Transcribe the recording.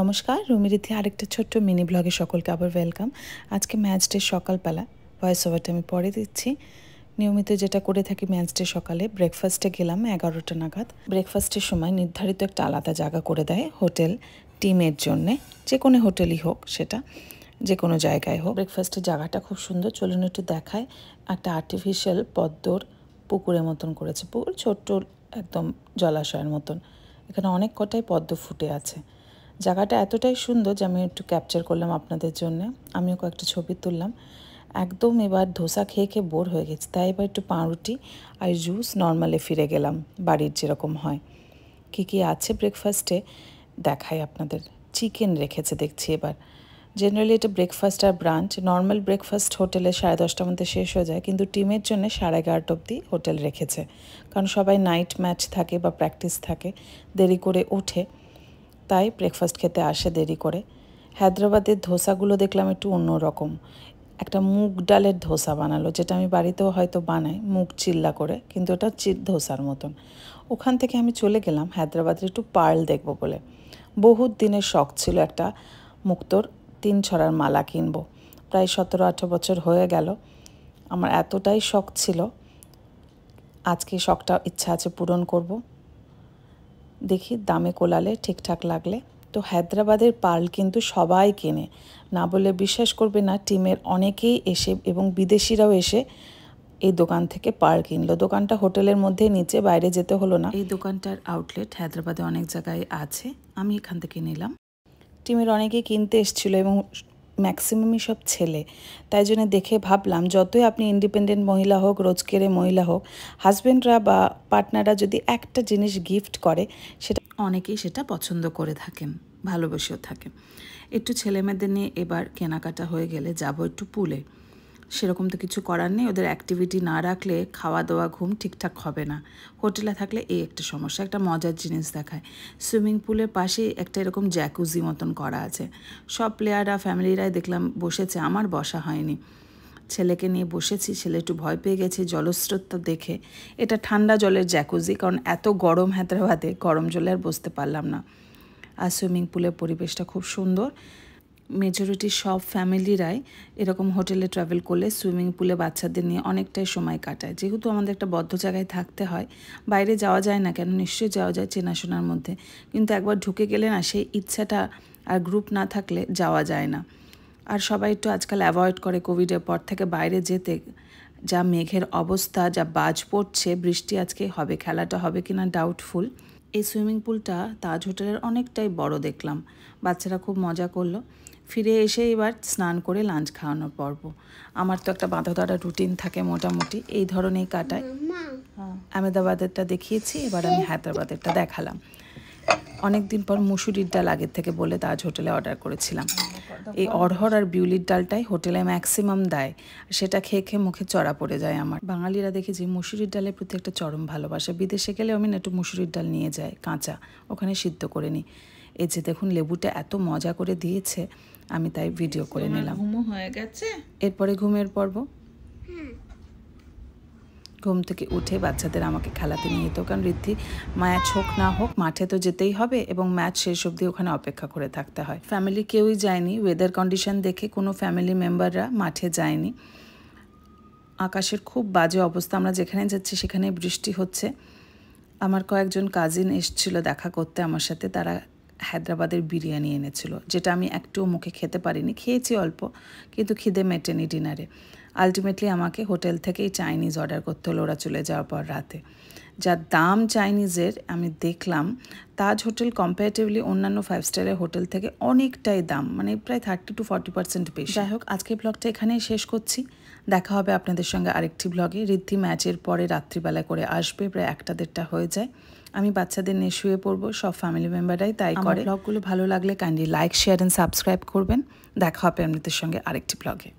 নমস্কার রুমিরিথি আরেকটা ছোট্ট মিনি ব্লগে সকলকে আবার ওয়েলকাম আজকে ম্যাচ ডে সকালবেলা ভয়েস ওভারটা আমি পরে দিচ্ছি নিয়মিত যেটা করে থাকি ম্যাচ ডে সকালে ব্রেকফাস্টে গেলাম এগারোটা নাগাদ ব্রেকফাস্টের সময় নির্ধারিত একটা আলাদা জায়গা করে দেয় হোটেল টিমের জন্যে যে কোনো হোটেলই হোক সেটা যে কোনো জায়গায় হোক ব্রেকফাস্টের জায়গাটা খুব সুন্দর চলুন একটু দেখায় একটা আর্টিফিশিয়াল পদ্মর পুকুরের মতন করেছে পুকুর ছোট্ট একদম জলাশয়ের মতন এখানে অনেক কটাই পদ্ম ফুটে আছে জায়গাটা এতটাই সুন্দর যে আমি একটু ক্যাপচার করলাম আপনাদের জন্য আমিও কয়েকটা ছবি তুললাম একদম এবার ধোসা খেয়ে খেয়ে বোর হয়ে গেছে তাই এবার একটু পাউরুটি আর জুস নর্মালে ফিরে গেলাম বাড়ির যেরকম হয় কি কি আছে ব্রেকফাস্টে দেখাই আপনাদের চিকেন রেখেছে দেখছি এবার জেনারেলি এটা ব্রেকফাস্ট আর ব্রাঞ্চ নর্মাল ব্রেকফাস্ট হোটেলে সাড়ে দশটার মধ্যে শেষ হয়ে যায় কিন্তু টিমের জন্য সাড়ে এগারোটা অবধি হোটেল রেখেছে কারণ সবাই নাইট ম্যাচ থাকে বা প্র্যাকটিস থাকে দেরি করে ওঠে তাই ব্রেকফাস্ট খেতে আসে দেরি করে হায়দ্রাবাদের ধোসাগুলো দেখলাম একটু অন্যরকম একটা মুগ ডালের ধোসা বানালো যেটা আমি বাড়িতেও হয়তো বানাই মুগ চিল্লা করে কিন্তু ওটা চির ধোসার মতন ওখান থেকে আমি চলে গেলাম হায়দ্রাবাদের একটু পার্ল দেখব বলে বহুত দিনের শখ ছিল একটা মুক্তোর তিন ছড়ার মালা কিনবো প্রায় সতেরো আঠেরো বছর হয়ে গেল আমার এতটাই শখ ছিল আজকে শখটা ইচ্ছা আছে পূরণ করব দেখি দামে কোলালে ঠিকঠাক লাগলে তো হায়দ্রাবাদের পার্ল কিন্তু সবাই কেনে না বলে বিশ্বাস করবে না টিমের অনেকেই এসে এবং বিদেশিরাও এসে এই দোকান থেকে পার কিনলো দোকানটা হোটেলের মধ্যে নিচে বাইরে যেতে হলো না এই দোকানটার আউটলেট হায়দ্রাবাদে অনেক জায়গায় আছে আমি এখান থেকে নিলাম টিমের অনেকেই কিনতে এসেছিলো এবং ম্যাক্সিমামই সব ছেলে তাই জন্য দেখে ভাবলাম যতই আপনি ইন্ডিপেন্ডেন্ট মহিলা হোক রোজকেরে মহিলা হোক হাজব্যান্ডরা বা পার্টনাররা যদি একটা জিনিস গিফট করে সেটা অনেকেই সেটা পছন্দ করে থাকেন ভালোবেসেও থাকেন একটু ছেলেমেয়েদের নিয়ে এবার কেনাকাটা হয়ে গেলে যাব একটু পুলে সেরকম তো কিছু করার নেই ওদের অ্যাক্টিভিটি না রাখলে খাওয়া দাওয়া ঘুম ঠিকঠাক হবে না হোটেলে থাকলে এই একটা সমস্যা একটা মজার জিনিস দেখায় সুইমিং পুলের পাশে একটা এরকম জ্যাকুজি মতন করা আছে সব প্লেয়াররা ফ্যামিলিরাই দেখলাম বসেছে আমার বসা হয়নি ছেলেকে নিয়ে বসেছি ছেলে একটু ভয় পেয়ে গেছে জলস্রোতটা দেখে এটা ঠান্ডা জলের জ্যাকুজি কারণ এত গরম হায়দ্রাবাদে গরম জলে আর বসতে পারলাম না আর সুইমিং পুলের পরিবেশটা খুব সুন্দর মেজরিটি সব ফ্যামিলিরাই এরকম হোটেলে ট্রাভেল করলে সুইমিং পুলে বাচ্চাদের নিয়ে অনেকটাই সময় কাটায় যেহেতু আমাদের একটা বদ্ধ জায়গায় থাকতে হয় বাইরে যাওয়া যায় না কেন নিশ্চয়ই যাওয়া যায় চেনাশোনার মধ্যে কিন্তু একবার ঢুকে গেলে না সেই ইচ্ছাটা আর গ্রুপ না থাকলে যাওয়া যায় না আর সবাই একটু আজকাল অ্যাভয়েড করে কোভিডের পর থেকে বাইরে যেতে যা মেঘের অবস্থা যা বাজ পড়ছে বৃষ্টি আজকে হবে খেলাটা হবে কিনা ডাউটফুল এই সুইমিং পুলটা তাজ হোটেলের অনেকটাই বড় দেখলাম বাচ্চারা খুব মজা করলো ফিরে এসে এবার স্নান করে লাঞ্চ খাওয়ানোর পর্ব আমার তো একটা বাঁধা ধরা রুটিন থাকে মোটামুটি এই ধরনের কাটায় হ্যাঁ। আহমেদাবাদেরটা দেখিয়েছি এবার আমি হায়দ্রাবাদেরটা দেখালাম অনেক দিন পর মুসুরির ডাল আগের থেকে বলে তাজ হোটেলে অর্ডার করেছিলাম এই অরহর আর বিউলির ডালটাই হোটেলে ম্যাক্সিমাম দেয় সেটা খেয়ে খেয়ে মুখে চড়া পড়ে যায় আমার বাঙালিরা দেখি যে মুসুরির ডালের প্রতি একটা চরম ভালোবাসা বিদেশে গেলে আমি না একটু মুসুরির ডাল নিয়ে যাই কাঁচা ওখানে সিদ্ধ করে নিই এই যে দেখুন লেবুটা এত মজা করে দিয়েছে আমি তাই ভিডিও করে নিলাম হয়ে গেছে এরপরে ঘুমের পর্ব ঘুম থেকে উঠে বাচ্চাদের আমাকে খেলাতে নিয়ে যেত কারণ ঋদ্ধি ম্যাচ হোক না হোক মাঠে তো যেতেই হবে এবং ম্যাচ শেষ অবধি ওখানে অপেক্ষা করে থাকতে হয় ফ্যামিলি কেউই যায়নি ওয়েদার কন্ডিশন দেখে কোনো ফ্যামিলি মেম্বাররা মাঠে যায়নি আকাশের খুব বাজে অবস্থা আমরা যেখানে যাচ্ছি সেখানে বৃষ্টি হচ্ছে আমার কয়েকজন কাজিন এসছিল দেখা করতে আমার সাথে তারা হায়দ্রাবাদের বিরিয়ানি এনেছিল যেটা আমি একটুও মুখে খেতে পারিনি খেয়েছি অল্প কিন্তু খিদে মেটেনি ডিনারে আলটিমেটলি আমাকে হোটেল থেকেই চাইনিজ অর্ডার করতে হলো ওরা চলে যাওয়ার পর রাতে যার দাম চাইনিজের আমি দেখলাম তাজ হোটেল কম্পারেটিভলি অন্যান্য ফাইভ স্টারের হোটেল থেকে অনেকটাই দাম মানে প্রায় থার্টি টু ফর্টি পার্সেন্ট বেশি যাই হোক আজকের ব্লগটা এখানেই শেষ করছি দেখা হবে আপনাদের সঙ্গে আরেকটি ব্লগে ঋদ্ধি ম্যাচের পরে রাত্রিবেলা করে আসবে প্রায় একটা দেড়টা হয়ে যায় আমি বাচ্চাদের নিয়ে শুয়ে পড়বো সব ফ্যামিলি মেম্বাররাই তাই করে ব্লগগুলো ভালো লাগলে kindly like share and subscribe করবেন দেখা হবে আপনাদের সঙ্গে আরেকটি ব্লগে